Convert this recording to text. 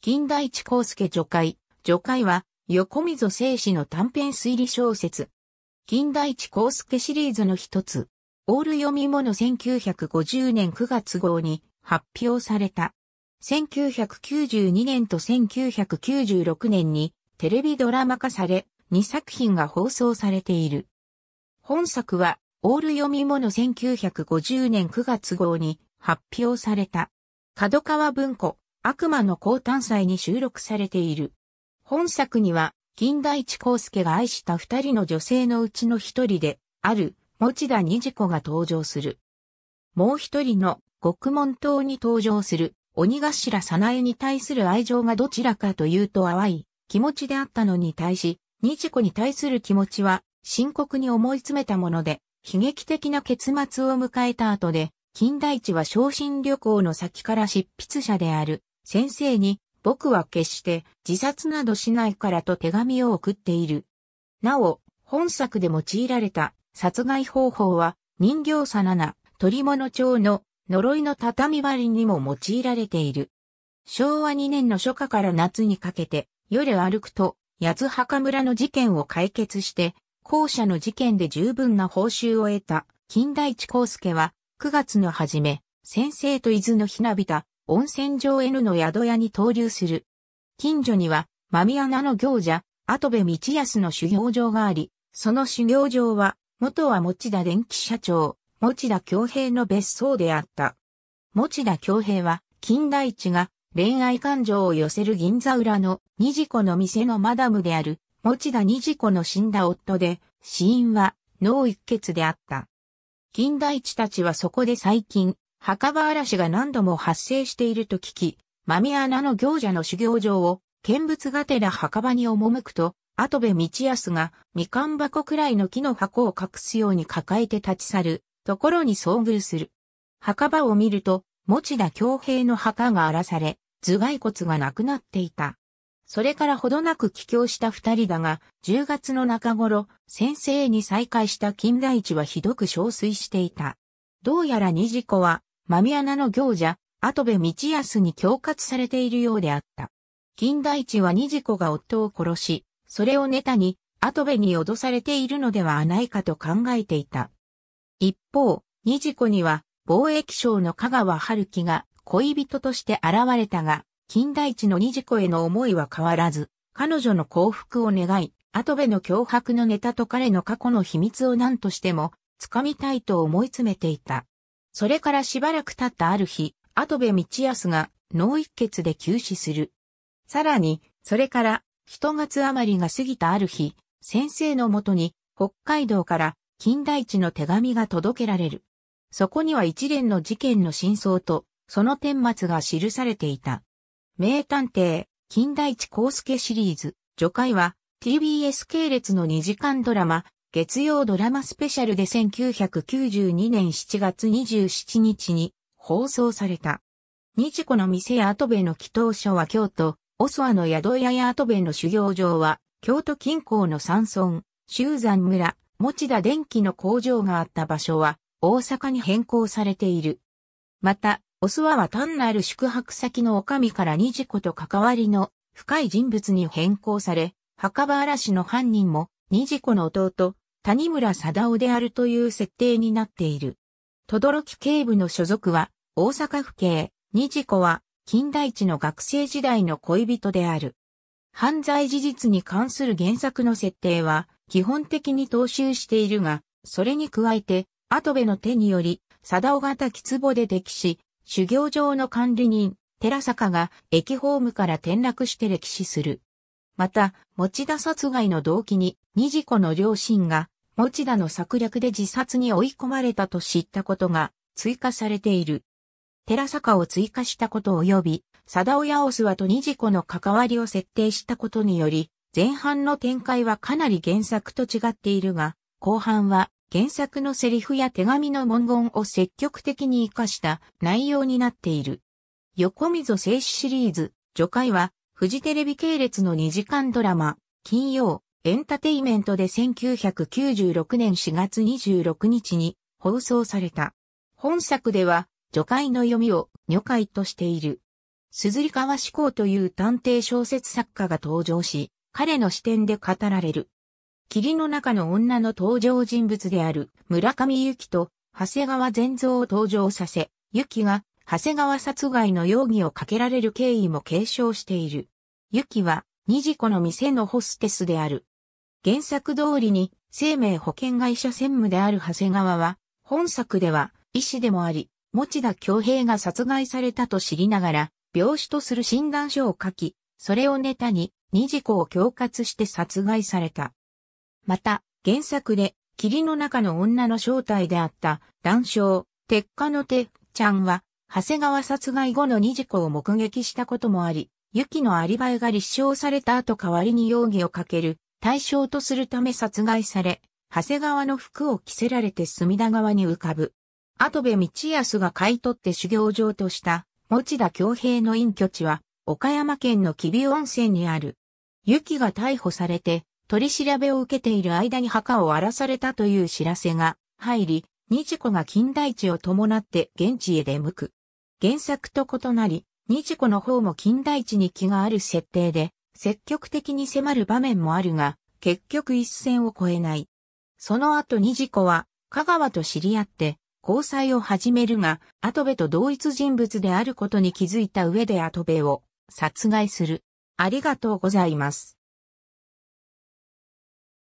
近代地光介助会、助会は、横溝正史の短編推理小説。近代地光介シリーズの一つ。オール読み物1950年9月号に発表された。1992年と1996年にテレビドラマ化され、2作品が放送されている。本作は、オール読み物1950年9月号に発表された。角川文庫、悪魔の高誕祭に収録されている。本作には、金田一光介が愛した二人の女性のうちの一人で、ある、持田二次子が登場する。もう一人の、獄門島に登場する、鬼頭早苗に対する愛情がどちらかというと淡い気持ちであったのに対し、二日子に対する気持ちは深刻に思い詰めたもので、悲劇的な結末を迎えた後で、金田一は昇進旅行の先から執筆者である先生に、僕は決して自殺などしないからと手紙を送っている。なお、本作で用いられた殺害方法は人形さなな、鳥物町の呪いの畳割りにも用いられている。昭和2年の初夏から夏にかけて夜歩くと八墓村の事件を解決して校舎の事件で十分な報酬を得た金田地光介は9月の初め先生と伊豆のひなびた温泉場 N の宿屋に投留する。近所には、マミアナの行者、後部道康の修行場があり、その修行場は、元は持田電気社長、持田京平の別荘であった。持田京平は、近代地が恋愛感情を寄せる銀座裏の二次子の店のマダムである、持田二次子の死んだ夫で、死因は脳一血であった。近代地たちはそこで最近、墓場嵐が何度も発生していると聞き、マミアナの行者の修行場を見物がてら墓場に赴くと、後部道康がみかん箱くらいの木の箱を隠すように抱えて立ち去るところに遭遇する。墓場を見ると、持田京平の墓が荒らされ、頭蓋骨がなくなっていた。それからほどなく帰郷した二人だが、10月の中頃、先生に再会した金田一はひどく憔悴していた。どうやら二次子は、マミアナの行者、ミ部道康に恐喝されているようであった。金大地は二次子が夫を殺し、それをネタに、ト部に脅されているのではないかと考えていた。一方、二次子には、貿易省の香川春樹が恋人として現れたが、金大地の二次子への思いは変わらず、彼女の幸福を願い、ト部の脅迫のネタと彼の過去の秘密を何としても、掴みたいと思い詰めていた。それからしばらく経ったある日、跡部道康が脳一血で急死する。さらに、それから一月余りが過ぎたある日、先生のもとに北海道から近代地の手紙が届けられる。そこには一連の事件の真相と、その顛末が記されていた。名探偵、近代地康介シリーズ、除海は、TBS 系列の2時間ドラマ、月曜ドラマスペシャルで1992年7月27日に放送された。日子の店や跡部の祈祷所は京都、オスワの宿屋や跡部の修行場は、京都近郊の山村、修山村、持田電機の工場があった場所は、大阪に変更されている。また、オスワは単なる宿泊先の女将から二次子と関わりの深い人物に変更され、墓場嵐の犯人も二次子の弟、谷村貞夫であるという設定になっている。轟警部の所属は、大阪府警、二次子は、近代地の学生時代の恋人である。犯罪事実に関する原作の設定は、基本的に踏襲しているが、それに加えて、後部の手により、貞夫型木壺で敵し、修行場の管理人、寺坂が駅ホームから転落して歴史する。また、持田殺害の動機に、二子の両親が、持田の策略で自殺に追い込まれたと知ったことが、追加されている。寺坂を追加したこと及び、貞親オスワと二子の関わりを設定したことにより、前半の展開はかなり原作と違っているが、後半は原作のセリフや手紙の文言を積極的に活かした内容になっている。横溝静止シリーズ、除海はフジテレビ系列の2時間ドラマ、金曜、エンタテイメントで1996年4月26日に放送された。本作では、女会の読みを女会としている。鈴川志向という探偵小説作家が登場し、彼の視点で語られる。霧の中の女の登場人物である村上由紀と長谷川善造を登場させ、由紀が長谷川殺害の容疑をかけられる経緯も継承している。ユキは、二次子の店のホステスである。原作通りに、生命保険会社専務である長谷川は、本作では、医師でもあり、持田京平が殺害されたと知りながら、病死とする診断書を書き、それをネタに、二次子を恐喝して殺害された。また、原作で、霧の中の女の正体であった、男性、鉄火の手、ちゃんは、長谷川殺害後の二事故を目撃したこともあり、雪のアリバイが立証された後代わりに容疑をかける対象とするため殺害され、長谷川の服を着せられて隅田川に浮かぶ。後部道康が買い取って修行場とした持田京平の隠居地は岡山県の吉備温泉にある。雪が逮捕されて取り調べを受けている間に墓を荒らされたという知らせが入り、二事故が金大地を伴って現地へ出向く。原作と異なり、ニチコの方も近代地に気がある設定で、積極的に迫る場面もあるが、結局一線を越えない。その後ニジコは、香川と知り合って、交際を始めるが、後部と同一人物であることに気づいた上で後部を殺害する。ありがとうございます。